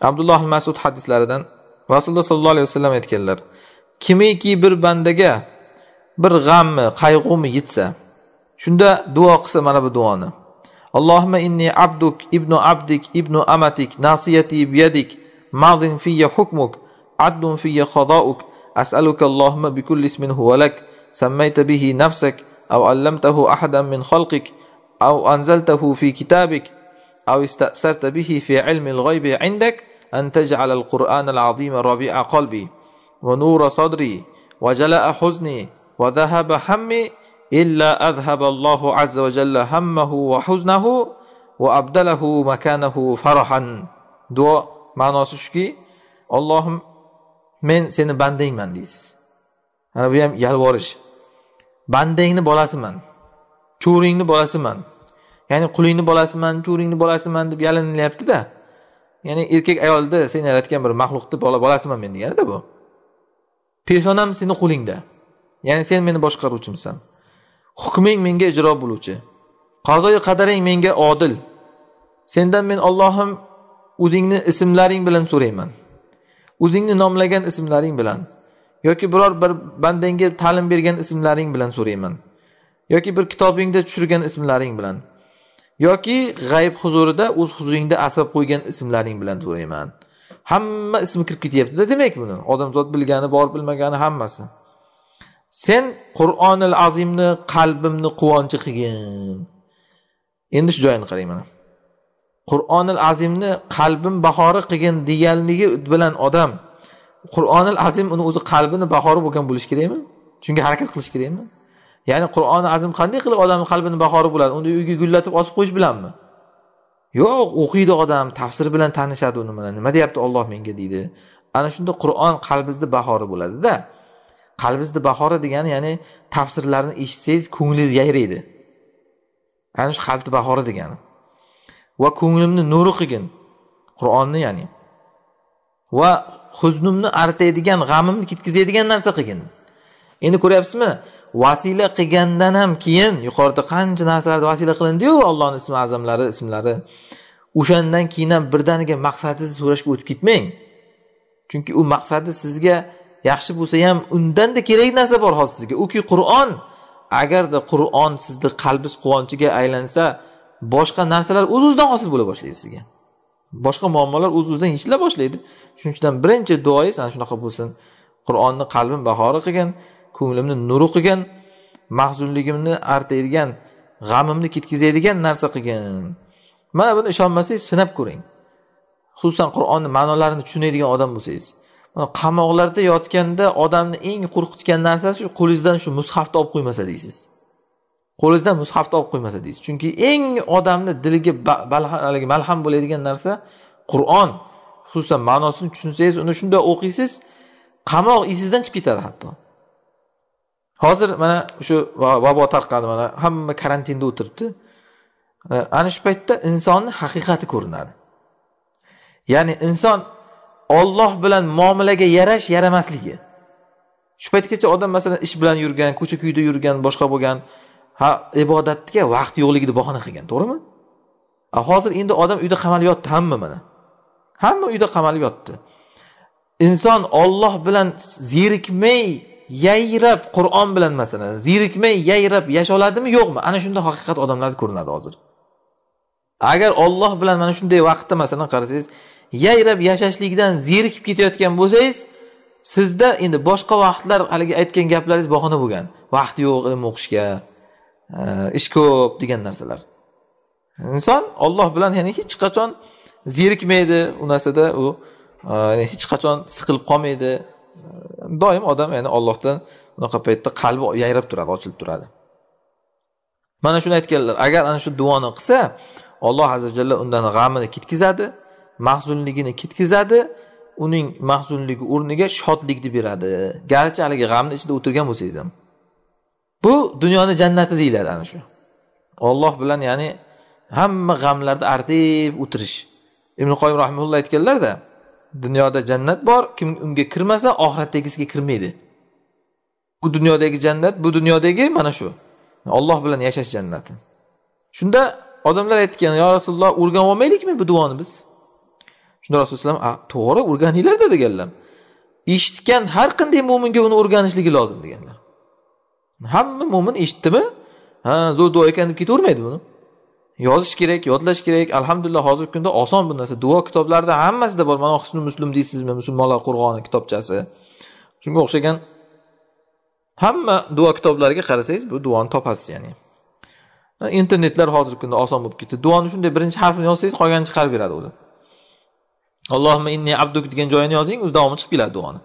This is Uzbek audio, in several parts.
abdulloh masud hadislaridan rasululloh sollallohu alayhi vasallam aytganlar kimiki bir bandaga bir g'ammi qayg'umi yetsa shunda duo qilsa mana bu duoni allohima inni abduk ibnu abdik ibnu amatik nasiyati biyadik madin fiya hukmuk adlun fiya qadouk as'aluka allohima bikulli ismin هو lak sammayta bihi nafsak أو allamtahu أحدا min خلقك أو anzaltahu fi كتابك أو استأثرت به في علم الغيب عندك أن تجعل القرآن العظيم ربيع قلبي ونور صدري وجلاء حزني وذهب همي إلا أذهب الله عز وجل همه وحزنه وأبدله مكانه فرحا دعا من shuki Allohim men seni أنا deysiz ana bu بندين بلاس من bolasiman cho'ringni من ya'ni qulingni bolasiman cho'ringni bolasiman deb yalinilyaptida ya'ni erkak ayolda sen yaratgan bir maxluqni bola bolasiman men deganida bu peshonam seni qo'lingda ya'ni sen meni boshqaruvchimsan hukming menga ijro bo'luvchi qazoyi qadaring menga odil sendan men ollohim o'zingni ismlaring bilan so'rayman o'zingni nomlagan ismlaring bilan yoki biror bir bandangga ta'lim bergan ismlaring bilan so'rayman yoki bir kitobingda tushirgan ismlaring bilan yoki g'ayb huzurida o'z huzuringda asrab qo'ygan ismlaring bilan to'rayman hamma ismi kirib ketyaptida demak buni odamzod bilgani bor bilmagani hammasi sen qur'onil azimni qalbimni quvonchi qilgin endi shu joyini qarang mana qur'onil azimni qalbim bahori qilgin deganligi bilan odam qur'onil azim uni o'zi qalbini bahori bo'lgan bo'lishi kerakmi shunga harakat qilish kerakmi ya'ni qur'oni azim qanday qilib odamni qalbini bahori bo'ladi uni uyga gullatib osib qo'yish bilanmi yo'q o'qiydi odam tafsir bilan tanishadi uni bilan nima deyapti olloh menga deydi ana shunda qur'on qalbingizni bahori bo'ladida qalbingizni bahori degani ya'ni tafsirlarni eshitsangiz ko'nglingiz yayraydi ana shu qalbni bahori degani va ko'nglimni nuri qilgin qur'onni ya'ni va huznimni artaydigan g'amimni ketkazadigan narsa qilgin endi ko'ryapsizmi vasila qilgandan ham keyin yuqorida qancha narsalarni vasila qilindiyu allohni ismi azamlari ismlari o'shandan keyin ham birdaniga maqsadsiz so'rashga o'tib ketmang chunki u maqsadi sizga yaxshi bo'lsa ham undanda kerak narsa bor hozir sizga uki qur'on agarda qur'on sizni qalbingiz quvonchiga aylansa boshqa narsalar o'z o'zidan hosil bo'la boshlaydi sizga boshqa muammolar o'z o'zidan yechila boshlaydi shuning uchun birinchi duoyiz ana shunaqa bo'lsin qur'onni qalbim bahori qilgin ko'nglimni nuri qilgin mahzunligimni artaydigan g'amimni ketkazadigan narsa qilgin mana buni ishonmasangiz sinab ko'ring xususan qur'onni ma'nolarini tushunadigan odam bo'lsangiz qamoqlarda yotganda odamni eng qo'rqitgan narsasi shu qo'lingizdan shu mushafni olib qo'ymasa deysiz qo'lingizdan mushafni olib qo'ymasa deysiz chunki eng odamni diliga haligi malham bo'ladigan narsa qur'on xususan ma'nosini tushunsangiz uni shunday o'qiysiz qamoq esingizdan chiqib ketadi hatto hozir mana shu vabo tarqadi mana hamma karantinda o'tiribdi ana shu paytda insonni haqiqati ko'rinadi ya'ni inson olloh bilan muomalaga yarash yaramasligi shu paytgacha odam masalan ish bilan yurgan ko'cha kuyda yurgan boshqa bo'lgan ha ibodatga vaqt yo'qligini bahona qilgan to'g'rimi hozir endi odam uyda qamalib yotdi hamma mana hamma uyda qamalib yotdi inson olloh bilan zerikmay yayrab qur'on bilan masalan zerikmay yayrab yasha oladimi yo'qmi ana shunda haqiqat odamlarda ko'rinadi hozir agar olloh bilan mana shunday vaqtda masalan qarasangiz yayrab yashashlikdan zerikib ketayotgan bo'lsangiz sizda endi boshqa vaqtlar haligi aytgan gaplaringiz bahona bo'lgan vaqt yo'q ilm o'qishga e, ish ko'p degan narsalar inson olloh bilan ya'ni hech qachon zerikmaydi u narsada u e, hech qachon siqilib qolmaydi doim odam ya'ni ollohdan unaqa paytda qalbi yayrab turadi ochilib turadi mana shuni aytganlar agar ana shu duoni qilsa alloh azza jalla undan g'amini ketkazadi mahzunligini ketkazadi uning mahzunligi o'rniga shodlikni beradi garchi haligi g'amni ichida o'tirgan bo'lsangiz ham bu dunyoni jannati deyiladi ana shu olloh bilan ya'ni hamma g'amlarda artib o'tirish ibn qoyim rahimulloh aytganlarda dunyoda jannat bor kim unga kirmasa oxiratdagisiga kirmaydi bu dunyodagi jannat bu dunyodagi mana shu olloh bilan yashash jannati shunda odamlar aytgan yo rasululloh o'rganib olmaylikmi bu duoni biz shunda rasululloh a to'g'ri o'rganinglarda deganlar eshitgan har qanday mo'minga uni o'rganishligi lozim deganlar hamma mo'min eshitdimi ha zo'r duo ekan deb ketavermaydi buni yozish kerak yodlash kerak alhamdulillah hozirgi kunda oson bu narsa duo kitoblarida hammasida bor mana husni muslim deysizmi musulmonlar qo'rg'oni kitobchasi shunga o'xshagan hamma duo kitoblariga qarasangiz bu duoni topasiz ya'ni internetlar hozirgi kunda oson bo'lib ketdi duoni shunday birinchi harfini yozsangiz qolganini chiqarib beradi o'zi allohimma inni abduk degan joyini yozing o'zi davomi chiqib keladi duoni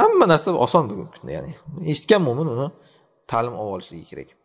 hamma narsa oson bugungi kunda ya'ni eshitgan mo'min uni ta'lim olib olishligi kerak